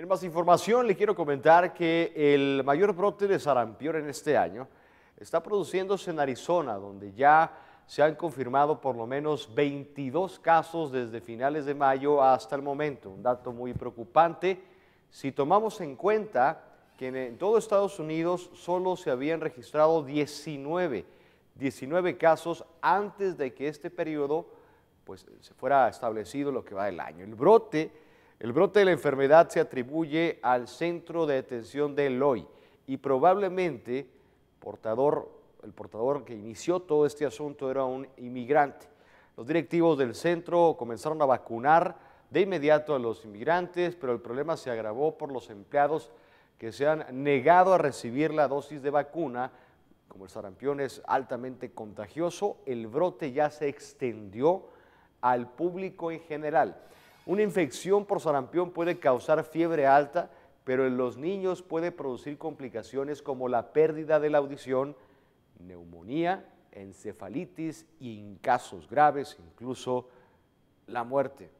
En más información le quiero comentar que el mayor brote de sarampión en este año está produciéndose en Arizona, donde ya se han confirmado por lo menos 22 casos desde finales de mayo hasta el momento, un dato muy preocupante si tomamos en cuenta que en todo Estados Unidos solo se habían registrado 19, 19 casos antes de que este periodo pues, se fuera establecido lo que va del año. El brote el brote de la enfermedad se atribuye al centro de detención de Eloy y probablemente portador, el portador que inició todo este asunto era un inmigrante. Los directivos del centro comenzaron a vacunar de inmediato a los inmigrantes, pero el problema se agravó por los empleados que se han negado a recibir la dosis de vacuna. Como el sarampión es altamente contagioso, el brote ya se extendió al público en general. Una infección por sarampión puede causar fiebre alta, pero en los niños puede producir complicaciones como la pérdida de la audición, neumonía, encefalitis y en casos graves incluso la muerte.